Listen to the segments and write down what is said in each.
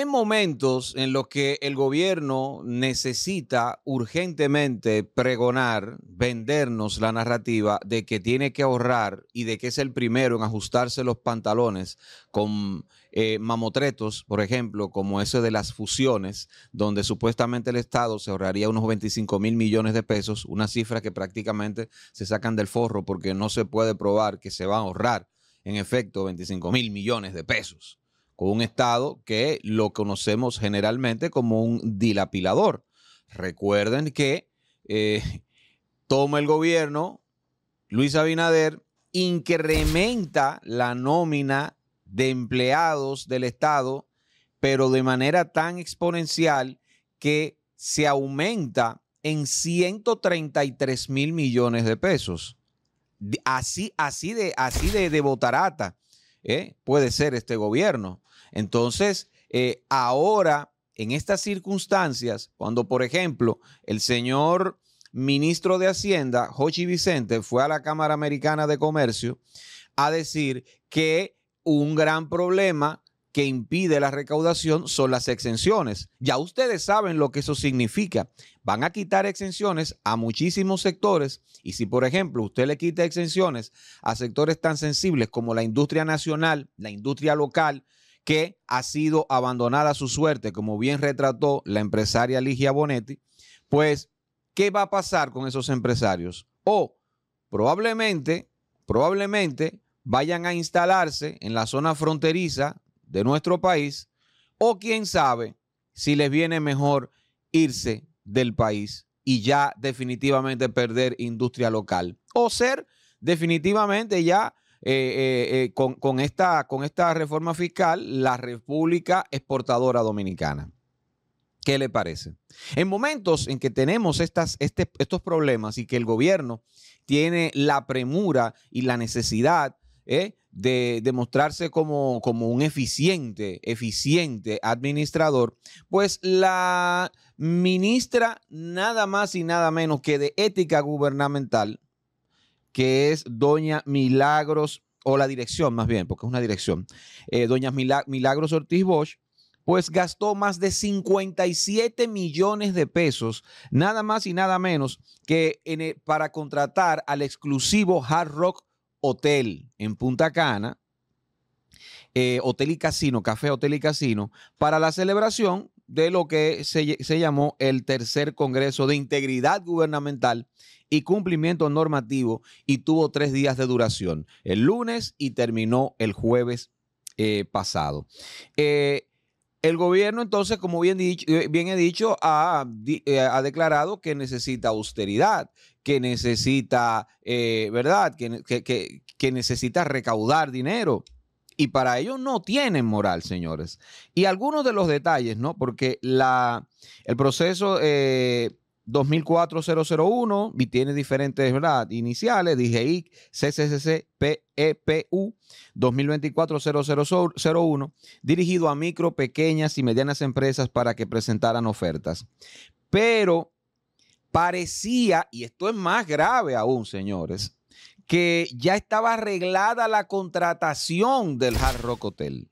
en momentos en los que el gobierno necesita urgentemente pregonar, vendernos la narrativa de que tiene que ahorrar y de que es el primero en ajustarse los pantalones con eh, mamotretos, por ejemplo, como ese de las fusiones, donde supuestamente el Estado se ahorraría unos 25 mil millones de pesos, una cifra que prácticamente se sacan del forro porque no se puede probar que se va a ahorrar en efecto 25 mil millones de pesos con un Estado que lo conocemos generalmente como un dilapilador. Recuerden que eh, toma el gobierno Luis Abinader, incrementa la nómina de empleados del Estado, pero de manera tan exponencial que se aumenta en 133 mil millones de pesos. Así, así de, así de, botarata ¿eh? puede ser este gobierno. Entonces, eh, ahora, en estas circunstancias, cuando, por ejemplo, el señor ministro de Hacienda, Jochi Vicente, fue a la Cámara Americana de Comercio a decir que un gran problema que impide la recaudación son las exenciones. Ya ustedes saben lo que eso significa. Van a quitar exenciones a muchísimos sectores y si, por ejemplo, usted le quita exenciones a sectores tan sensibles como la industria nacional, la industria local, que ha sido abandonada a su suerte, como bien retrató la empresaria Ligia Bonetti, pues, ¿qué va a pasar con esos empresarios? O probablemente, probablemente vayan a instalarse en la zona fronteriza de nuestro país, o quién sabe si les viene mejor irse del país y ya definitivamente perder industria local, o ser definitivamente ya eh, eh, con, esta, reforma fiscal la República Exportadora Dominicana. ¿Qué le parece? En momentos en que tenemos este, estos problemas y que el gobierno tiene la premura y la necesidad eh, de, demostrarse como, como, un eficiente, eficiente administrador, pues la ministra nada más y nada menos que de ética gubernamental, que es doña Milagros, o la dirección más bien, porque es una dirección, eh, doña Milagros Ortiz Bosch, pues gastó más de 57 millones de pesos, nada más y nada menos que e, para contratar al exclusivo Hard Rock Hotel en Punta Cana, eh, Hotel y Casino, Café Hotel y Casino, para la celebración de lo que se, llamó el tercer Congreso de Integridad Gubernamental y Cumplimiento Normativo y tuvo tres días de duración, el lunes y terminó el jueves eh, pasado. Eh, el gobierno entonces, como bien, eh, bien he dicho, ha, declarado que necesita austeridad, que necesita, ¿verdad? que, que necesita recaudar dinero y para ello no tienen moral, señores. Y algunos de los detalles, ¿no? Porque la, el proceso eh, 2004-001 tiene diferentes ¿verdad? iniciales, DGI, CCCC, PEPU, 2024-0001, dirigido a micro, pequeñas y medianas empresas para que presentaran ofertas. Pero parecía, y esto es más grave aún, señores, que ya estaba arreglada la contratación del Hard Rock Hotel,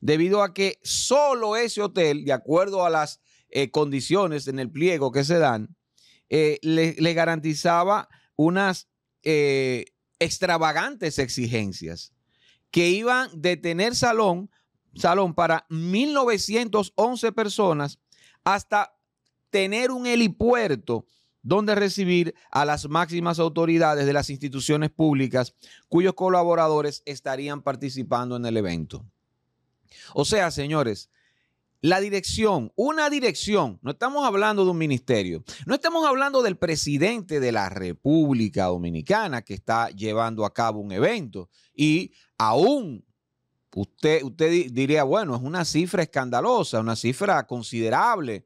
debido a que solo ese hotel, de acuerdo a las eh, condiciones en el pliego que se dan, eh, le, garantizaba unas eh, extravagantes exigencias que iban de tener salón, salón para 1.911 personas hasta tener un helipuerto donde recibir a las máximas autoridades de las instituciones públicas cuyos colaboradores estarían participando en el evento. O sea, señores, la dirección, una dirección, no estamos hablando de un ministerio, no estamos hablando del presidente de la República Dominicana que está llevando a cabo un evento y aún usted, usted diría, bueno, es una cifra escandalosa, una cifra considerable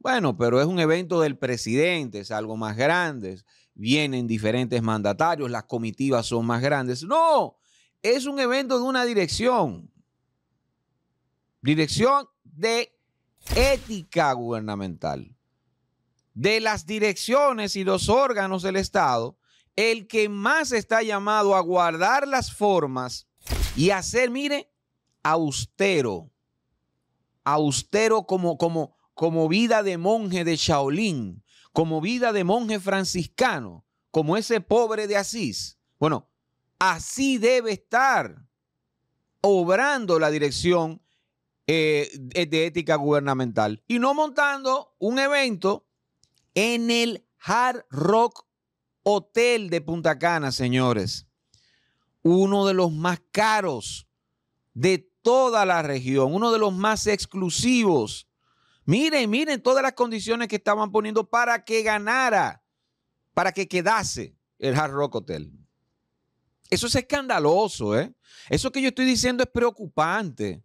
bueno, pero es un evento del presidente, es algo más grande. Vienen diferentes mandatarios, las comitivas son más grandes. No, es un evento de una dirección. Dirección de ética gubernamental. De las direcciones y los órganos del Estado, el que más está llamado a guardar las formas y a ser, mire, austero. Austero como, como, como vida de monje de Shaolin, como vida de monje franciscano, como ese pobre de Asís. Bueno, así debe estar obrando la dirección eh, de ética gubernamental y no montando un evento en el Hard Rock Hotel de Punta Cana, señores. Uno de los más caros de toda la región, uno de los más exclusivos Miren, miren todas las condiciones que estaban poniendo para que ganara, para que quedase el Hard Rock Hotel. Eso es escandaloso, ¿eh? Eso que yo estoy diciendo es preocupante.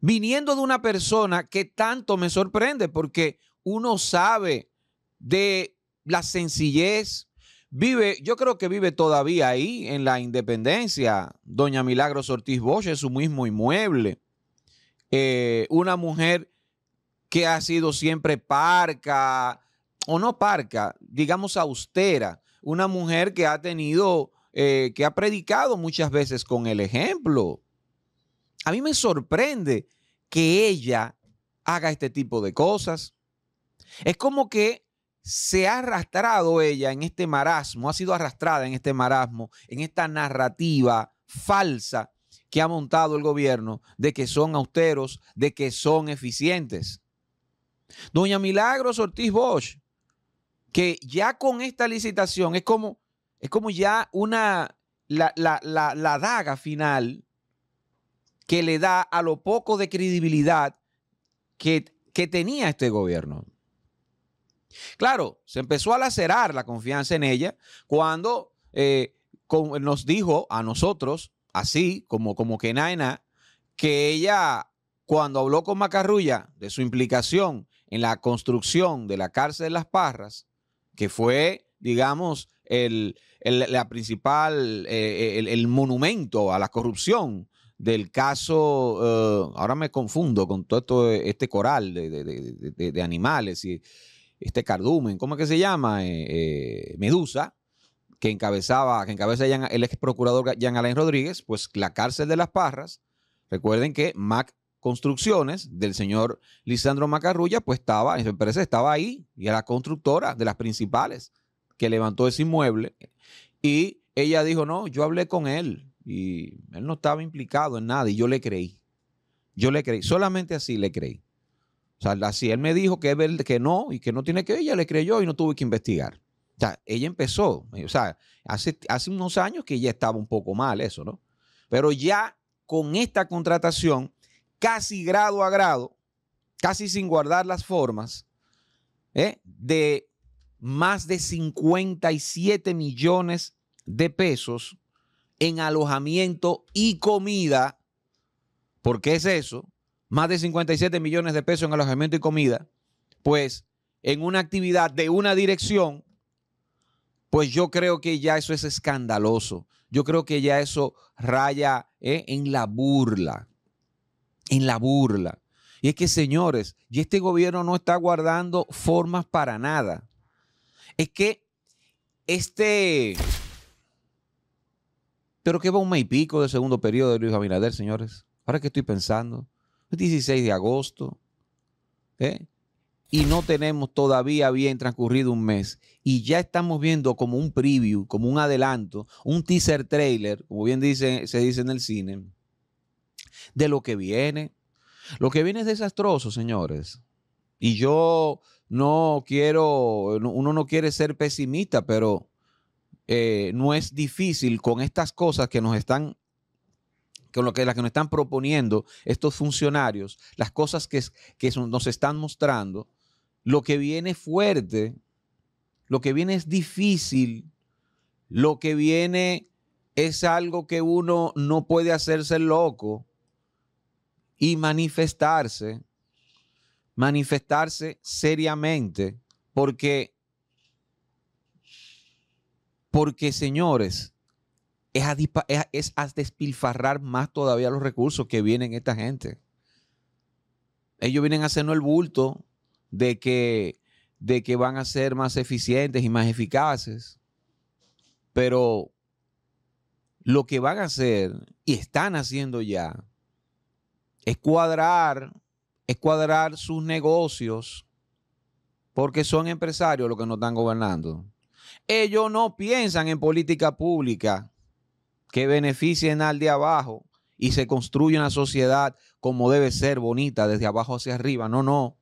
Viniendo de una persona que tanto me sorprende, porque uno sabe de la sencillez, vive, yo creo que vive todavía ahí en la independencia, doña Milagros Ortiz Bosch, es su mismo inmueble. Eh, una mujer que ha sido siempre parca, o no parca, digamos austera, una mujer que ha tenido, eh, que ha predicado muchas veces con el ejemplo. A mí me sorprende que ella haga este tipo de cosas. Es como que se ha arrastrado ella en este marasmo, ha sido arrastrada en este marasmo, en esta narrativa falsa que ha montado el gobierno de que son austeros, de que son eficientes. Doña Milagros Ortiz Bosch, que ya con esta licitación es como, es como ya una, la, daga final que le da a lo poco de credibilidad que, tenía este gobierno. Claro, se empezó a lacerar la confianza en ella cuando eh, nos dijo a nosotros así como, como que Naina, que ella, cuando habló con Macarrulla de su implicación en la construcción de la cárcel de Las Parras, que fue, digamos, el, la principal, eh, eh, el, monumento a la corrupción del caso, eh, ahora me confundo con todo esto, este coral de, de, animales y este cardumen, ¿cómo es que se llama? medusa que encabezaba, que encabeza el ex procurador Jean Alain Rodríguez, pues la cárcel de las Parras, recuerden que Mac Construcciones del señor Lisandro Macarrulla, pues estaba, en su empresa estaba ahí y era constructora de las principales que levantó ese inmueble. Y ella dijo, no, yo hablé con él y él no estaba implicado en nada y yo le creí. Yo le creí, solamente así le creí. O sea, así él me dijo que, que no y que no tiene que, ella le creyó y no tuve que investigar. O ella empezó, eh, o sea, hace, hace unos años que ya estaba un poco mal eso, ¿no? Pero ya con esta contratación, casi grado a grado, casi sin guardar las formas, ¿eh? de más de 57 millones de pesos en alojamiento y comida, ¿por qué es eso, más de 57 millones de pesos en alojamiento y comida, pues en una actividad de una dirección pues yo creo que ya eso es escandaloso. Yo creo que ya eso raya ¿eh? en la burla, en la burla. Y es que, señores, y este gobierno no está guardando formas para nada. Es que este... Pero que va un mes y pico del segundo periodo de Luis Abinader, señores. Ahora que estoy pensando. El 16 de agosto. ¿eh? y no tenemos todavía bien transcurrido un mes y ya estamos viendo como un preview, como un adelanto, un teaser trailer, como bien dice, se dice en el cine, de lo que viene. Lo que viene es desastroso, señores. Y yo no quiero, uno no quiere ser pesimista, pero eh, no es difícil con estas cosas que nos están con lo que las que nos están proponiendo estos funcionarios, las cosas que, que nos están mostrando, lo que viene fuerte, lo que viene es difícil, lo que viene es algo que uno no puede hacerse loco y manifestarse, manifestarse seriamente, porque, porque señores, es es despilfarrar más todavía los recursos que vienen esta gente. Ellos vienen a hacernos el bulto de que, de que van a ser más eficientes y más eficaces, pero lo que van a hacer y están haciendo ya es cuadrar, es cuadrar sus negocios porque son empresarios los que nos están gobernando. Ellos no piensan en política pública que beneficien al de abajo y se construye una sociedad como debe ser, bonita, desde abajo hacia arriba. No, no.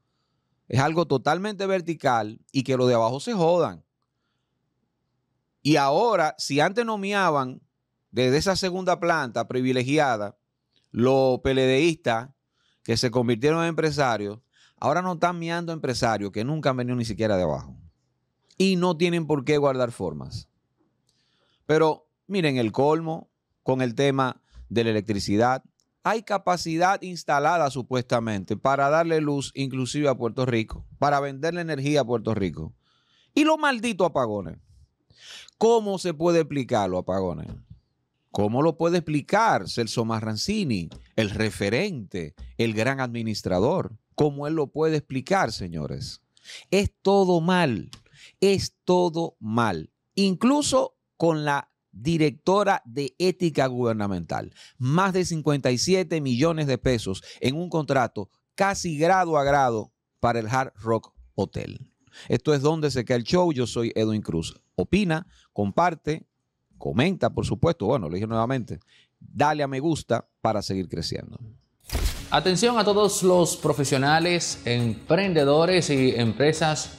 Es algo totalmente vertical y que los de abajo se jodan. Y ahora, si antes no miaban, desde esa segunda planta privilegiada los peledeístas que se convirtieron en empresarios, ahora no están miando empresarios que nunca han venido ni siquiera de abajo. Y no tienen por qué guardar formas. Pero miren el colmo con el tema de la electricidad, hay capacidad instalada supuestamente para darle luz inclusive a Puerto Rico, para venderle energía a Puerto Rico. Y lo maldito apagones. ¿Cómo se puede explicar los apagones? ¿Cómo lo puede explicar Celso Marrancini, el referente, el gran administrador? ¿Cómo él lo puede explicar, señores? Es todo mal, es todo mal. Incluso con la directora de ética gubernamental. Más de 57 millones de pesos en un contrato casi grado a grado para el Hard Rock Hotel. Esto es donde se queda el show. Yo soy Edwin Cruz. Opina, comparte, comenta, por supuesto. Bueno, lo dije nuevamente. Dale a me gusta para seguir creciendo. Atención a todos los profesionales, emprendedores y empresas